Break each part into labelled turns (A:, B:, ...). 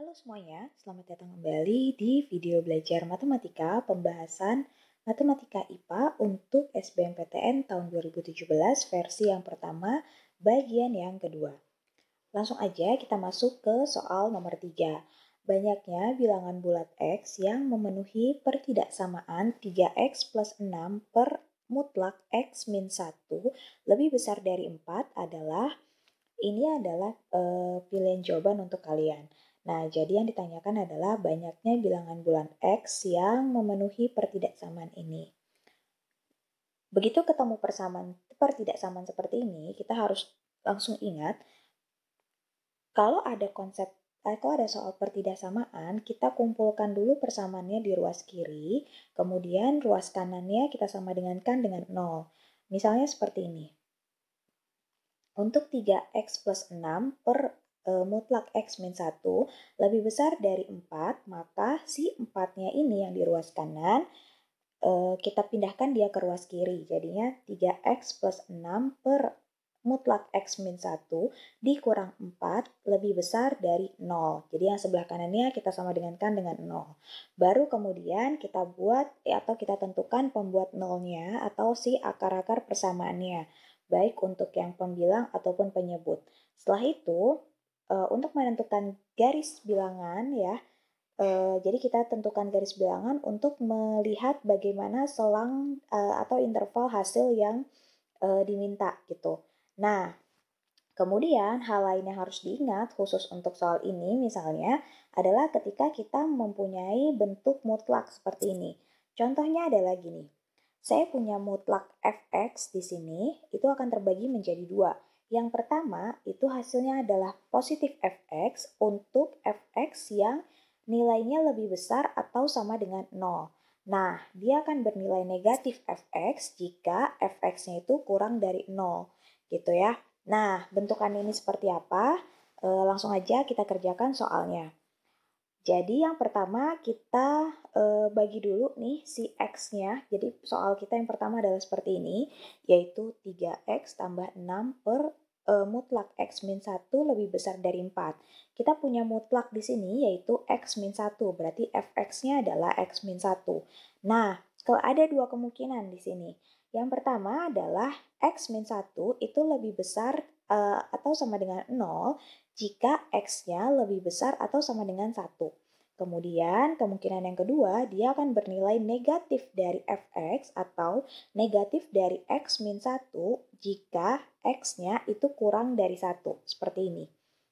A: Halo semuanya, selamat datang kembali di video belajar matematika pembahasan matematika IPA untuk SBMPTN tahun 2017 versi yang pertama bagian yang kedua. Langsung aja kita masuk ke soal nomor 3. Banyaknya bilangan bulat X yang memenuhi pertidaksamaan 3X plus 6 per mutlak X min 1 lebih besar dari 4 adalah, ini adalah e, pilihan jawaban untuk kalian. Nah, jadi yang ditanyakan adalah banyaknya bilangan bulan X yang memenuhi pertidaksamaan ini. Begitu ketemu persamaan pertidaksamaan seperti ini, kita harus langsung ingat kalau ada konsep atau ada soal pertidaksamaan, kita kumpulkan dulu persamaannya di ruas kiri, kemudian ruas kanannya kita sama dengankan dengan 0. Misalnya seperti ini. Untuk 3x plus 6 per Eh, mutlak X min 1 lebih besar dari 4, maka si 4-nya ini yang di ruas kanan eh, kita pindahkan dia ke ruas kiri. Jadinya 3X plus 6 per mutlak X min 1 dikurang 4 lebih besar dari 0. Jadi yang sebelah kanannya kita sama dengankan dengan 0. Baru kemudian kita buat eh, atau kita tentukan pembuat nolnya atau si akar-akar persamaannya. Baik untuk yang pembilang ataupun penyebut. Setelah itu Eh, untuk menentukan garis bilangan ya. Uh, jadi kita tentukan garis bilangan untuk melihat bagaimana selang uh, atau interval hasil yang uh, diminta gitu. Nah, kemudian hal lain yang harus diingat khusus untuk soal ini misalnya adalah ketika kita mempunyai bentuk mutlak seperti ini. Contohnya adalah gini. Saya punya mutlak fx di sini, itu akan terbagi menjadi dua yang pertama itu hasilnya adalah positif fx untuk fx yang nilainya lebih besar atau sama dengan 0. Nah, dia akan bernilai negatif fx jika fx-nya itu kurang dari 0, gitu ya. Nah, bentukan ini seperti apa? E, langsung aja kita kerjakan soalnya. Jadi yang pertama kita e, bagi dulu nih si X-nya. Jadi soal kita yang pertama adalah seperti ini, yaitu 3X tambah 6 per e, mutlak X min 1 lebih besar dari 4. Kita punya mutlak di sini yaitu X min 1, berarti Fx-nya adalah X min 1. Nah, kalau ada dua kemungkinan di sini. Yang pertama adalah X min 1 itu lebih besar e, atau sama dengan 0 jika X-nya lebih besar atau sama dengan 1. Kemudian, kemungkinan yang kedua, dia akan bernilai negatif dari fx atau negatif dari x min 1 jika x-nya itu kurang dari 1, seperti ini.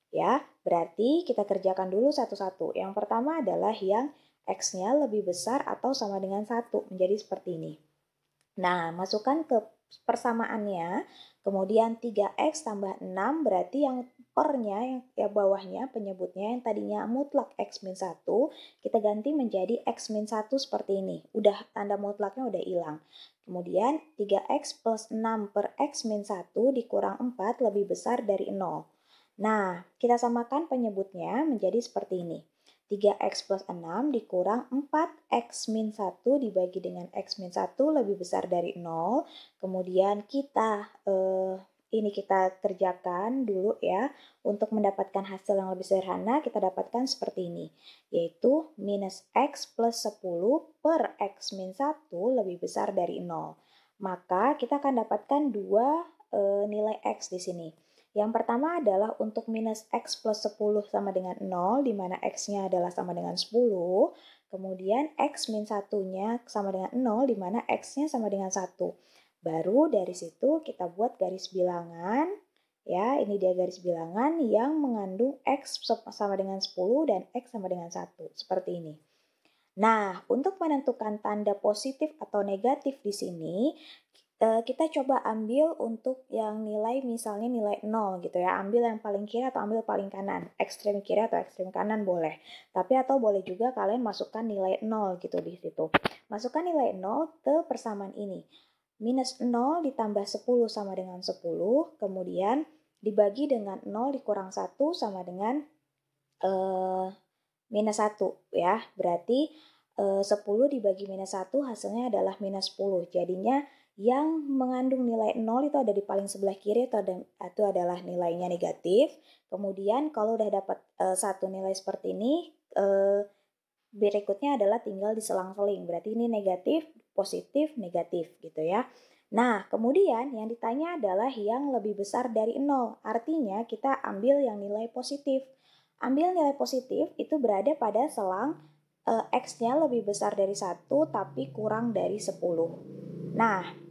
A: Ya, berarti kita kerjakan dulu satu-satu. Yang pertama adalah yang x-nya lebih besar atau sama dengan satu menjadi seperti ini. Nah, masukkan ke persamaannya. Kemudian 3x tambah 6 berarti yang pernya, yang, ya bawahnya, penyebutnya yang tadinya mutlak x min 1, kita ganti menjadi x min 1 seperti ini. Udah tanda mutlaknya udah hilang. Kemudian 3x plus 6 per x min 1 dikurang 4 lebih besar dari 0. Nah, kita samakan penyebutnya menjadi seperti ini. 3x plus 6 dikurang 4x min 1 dibagi dengan x min 1 lebih besar dari 0. Kemudian kita, eh, ini kita kerjakan dulu ya. Untuk mendapatkan hasil yang lebih sederhana kita dapatkan seperti ini. Yaitu minus x plus 10 per x min 1 lebih besar dari 0. Maka kita akan dapatkan 2 eh, nilai x di sini yang pertama adalah untuk minus X plus 10 sama dengan 0, di mana X-nya adalah sama dengan 10. Kemudian X min 1-nya sama dengan 0, di mana X-nya sama dengan 1. Baru dari situ kita buat garis bilangan. Ya, ini dia garis bilangan yang mengandung X sama dengan 10 dan X sama dengan 1. Seperti ini. Nah, untuk menentukan tanda positif atau negatif di sini, Eh, kita coba ambil untuk yang nilai misalnya nilai 0 gitu ya. Ambil yang paling kiri atau ambil paling kanan. Ekstrem kiri atau ekstrem kanan boleh. Tapi atau boleh juga kalian masukkan nilai 0 gitu di situ. Masukkan nilai 0 ke persamaan ini. Minus 0 ditambah 10 sama dengan 10. Kemudian dibagi dengan 0 dikurang 1 sama dengan uh, minus 1 ya. Berarti eh, uh, 10 dibagi minus 1 hasilnya adalah minus 10. Jadinya yang mengandung nilai 0 itu ada di paling sebelah kiri atau ada, adalah nilainya negatif. Kemudian kalau udah dapat e, satu nilai seperti ini, e, berikutnya adalah tinggal diselang-seling. Berarti ini negatif, positif, negatif gitu ya. Nah, kemudian yang ditanya adalah yang lebih besar dari 0. Artinya kita ambil yang nilai positif. Ambil nilai positif itu berada pada selang e, x-nya lebih besar dari satu tapi kurang dari 10. Nah,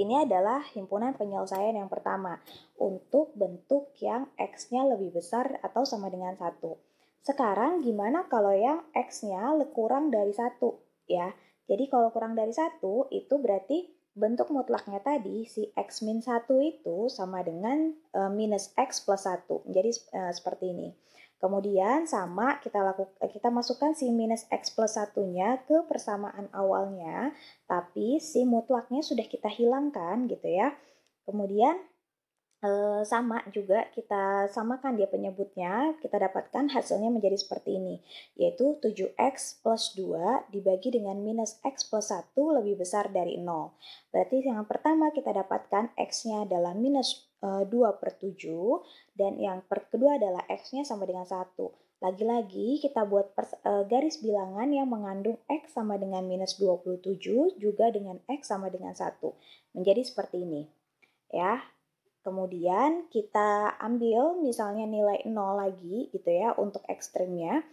A: ini adalah himpunan penyelesaian yang pertama untuk bentuk yang X-nya lebih besar atau sama dengan satu. Sekarang gimana kalau yang X-nya kurang dari satu ya? Jadi kalau kurang dari satu itu berarti bentuk mutlaknya tadi si X 1 itu sama dengan e, minus X plus 1. Jadi e, seperti ini. Kemudian sama kita lakukan eh, kita masukkan si minus x plus satunya ke persamaan awalnya, tapi si mutlaknya sudah kita hilangkan gitu ya. Kemudian eh, sama juga kita samakan dia penyebutnya, kita dapatkan hasilnya menjadi seperti ini, yaitu 7x plus 2 dibagi dengan minus x plus 1 lebih besar dari 0. Berarti yang pertama kita dapatkan x-nya adalah minus 2 eh, per 7 dan yang per kedua adalah x-nya sama dengan 1. Lagi-lagi kita buat pers, e, garis bilangan yang mengandung x sama dengan minus 27 juga dengan x sama dengan 1. Menjadi seperti ini. Ya, Kemudian kita ambil misalnya nilai 0 lagi gitu ya untuk ekstrimnya.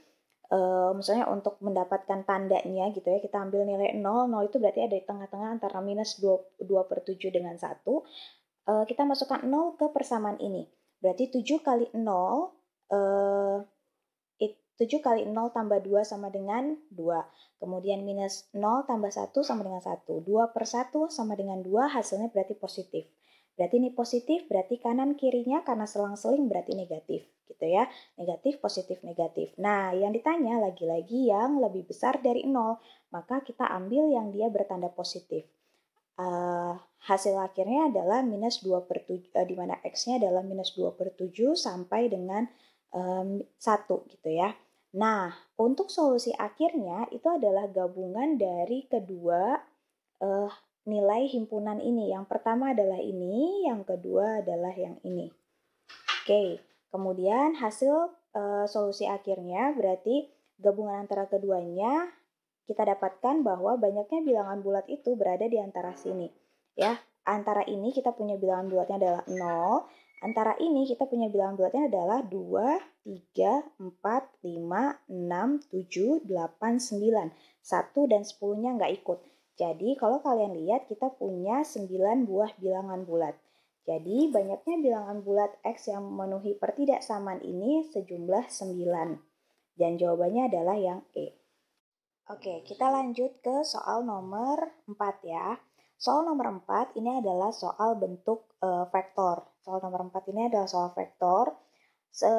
A: E, misalnya untuk mendapatkan tandanya gitu ya kita ambil nilai 0, 0 itu berarti ada di tengah-tengah antara minus 2, 2 per 7 dengan 1 uh, kita masukkan 0 ke persamaan ini. Berarti 7 kali 0, uh, 7 kali 0 tambah 2 sama dengan 2. Kemudian minus 0 tambah 1 sama dengan 1. 2 per 1 sama dengan 2, hasilnya berarti positif. Berarti ini positif, berarti kanan kirinya karena selang-seling berarti negatif gitu ya. Negatif, positif, negatif. Nah, yang ditanya lagi-lagi yang lebih besar dari 0, maka kita ambil yang dia bertanda positif. Uh, hasil akhirnya adalah minus 2 per 7, eh, di mana X-nya adalah minus 2 per 7 sampai dengan um, 1 gitu ya. Nah, untuk solusi akhirnya itu adalah gabungan dari kedua uh, nilai himpunan ini. Yang pertama adalah ini, yang kedua adalah yang ini. Oke, kemudian hasil uh, solusi akhirnya berarti gabungan antara keduanya kita dapatkan bahwa banyaknya bilangan bulat itu berada di antara sini ya. Antara ini kita punya bilangan bulatnya adalah 0. Antara ini kita punya bilangan bulatnya adalah 2, 3, 4, 5, 6, 7, 8, 9. 1 dan 10-nya nggak ikut. Jadi kalau kalian lihat kita punya 9 buah bilangan bulat. Jadi banyaknya bilangan bulat X yang memenuhi pertidaksamaan ini sejumlah 9. Dan jawabannya adalah yang E. Oke, kita lanjut ke soal nomor 4 ya. Soal nomor 4 ini adalah soal bentuk e, vektor. Soal nomor 4 ini adalah soal vektor. Se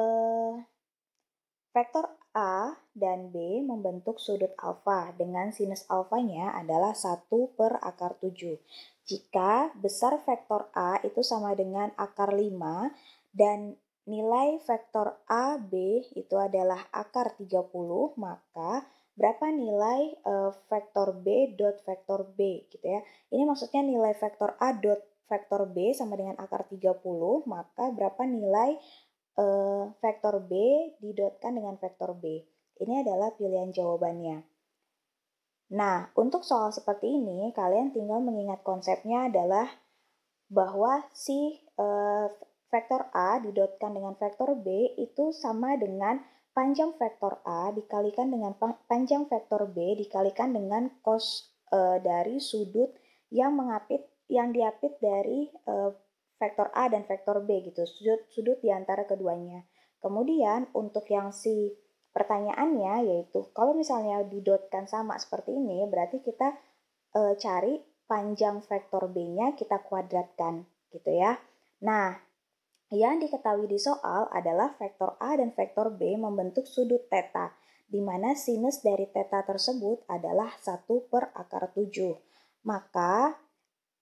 A: vektor A dan B membentuk sudut alfa dengan sinus alfanya adalah 1 per akar 7. Jika besar vektor A itu sama dengan akar 5 dan nilai vektor ab itu adalah akar 30, maka berapa nilai uh, vektor B dot vektor B gitu ya. Ini maksudnya nilai vektor A dot vektor B sama dengan akar 30, maka berapa nilai uh, vektor B didotkan dengan vektor B. Ini adalah pilihan jawabannya. Nah, untuk soal seperti ini, kalian tinggal mengingat konsepnya adalah bahwa si uh, vektor A didotkan dengan vektor B itu sama dengan panjang vektor A dikalikan dengan panjang vektor B dikalikan dengan cos e, dari sudut yang mengapit yang diapit dari e, vektor A dan vektor B gitu, sudut sudut diantara keduanya. Kemudian untuk yang si pertanyaannya yaitu kalau misalnya didotkan sama seperti ini berarti kita e, cari panjang vektor B-nya kita kuadratkan gitu ya. Nah, yang diketahui di soal adalah vektor A dan vektor B membentuk sudut teta, di mana sinus dari teta tersebut adalah 1 per akar 7. Maka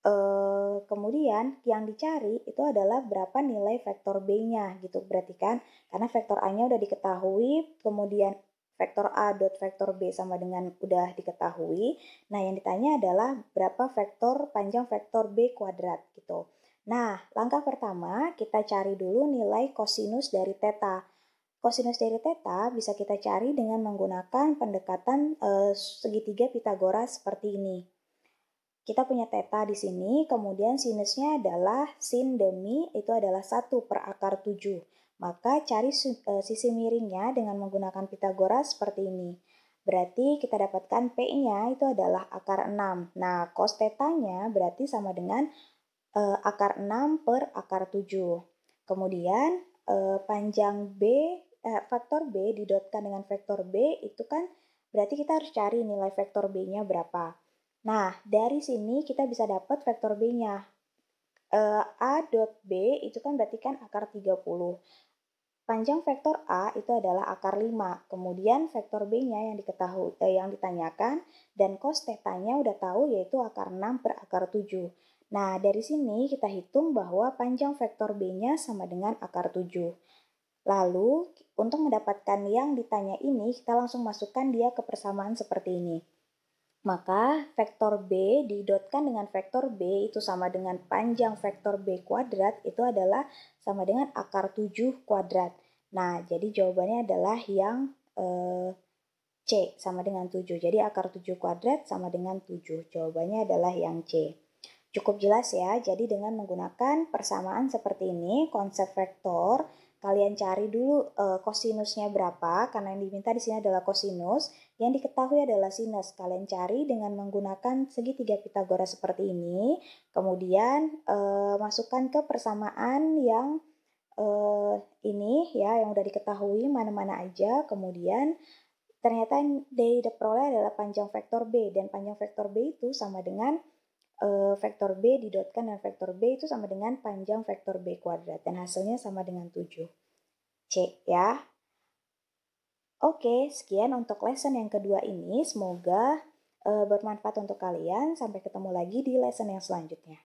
A: eh, kemudian yang dicari itu adalah berapa nilai vektor B-nya gitu. Berarti kan karena vektor A-nya udah diketahui, kemudian vektor A dot vektor B sama dengan udah diketahui. Nah yang ditanya adalah berapa vektor panjang vektor B kuadrat gitu. Nah, langkah pertama kita cari dulu nilai kosinus dari teta. Kosinus dari teta bisa kita cari dengan menggunakan pendekatan eh, segitiga Pitagoras seperti ini. Kita punya teta di sini, kemudian sinusnya adalah sin demi itu adalah 1 per akar 7. Maka cari eh, sisi miringnya dengan menggunakan Pitagoras seperti ini. Berarti kita dapatkan P-nya itu adalah akar 6. Nah, cos tetanya berarti sama dengan e, akar 6 per akar 7. Kemudian e, panjang B, e, faktor B didotkan dengan vektor B itu kan berarti kita harus cari nilai vektor B-nya berapa. Nah, dari sini kita bisa dapat vektor B-nya. E, A dot B itu kan berarti kan akar 30. Panjang vektor A itu adalah akar 5. Kemudian vektor B-nya yang diketahui eh, yang ditanyakan dan cos tetanya nya udah tahu yaitu akar 6 per akar 7. Nah, dari sini kita hitung bahwa panjang vektor B-nya sama dengan akar 7. Lalu, untuk mendapatkan yang ditanya ini, kita langsung masukkan dia ke persamaan seperti ini. Maka, vektor B didotkan dengan vektor B itu sama dengan panjang vektor B kuadrat, itu adalah sama dengan akar 7 kuadrat. Nah, jadi jawabannya adalah yang eh, C sama dengan 7. Jadi akar 7 kuadrat sama dengan 7. Jawabannya adalah yang C. Cukup jelas ya, jadi dengan menggunakan persamaan seperti ini, konsep vektor, kalian cari dulu e, kosinusnya berapa, karena yang diminta di sini adalah kosinus, yang diketahui adalah sinus. Kalian cari dengan menggunakan segitiga Pitagoras seperti ini, kemudian e, masukkan ke persamaan yang e, ini ya, yang udah diketahui mana-mana aja, kemudian ternyata yang diperoleh adalah panjang vektor B, dan panjang vektor B itu sama dengan uh, vektor B didotkan dengan vektor B itu sama dengan panjang vektor B kuadrat. Dan hasilnya sama dengan 7. C ya. Oke, sekian untuk lesson yang kedua ini. Semoga uh, bermanfaat untuk kalian. Sampai ketemu lagi di lesson yang selanjutnya.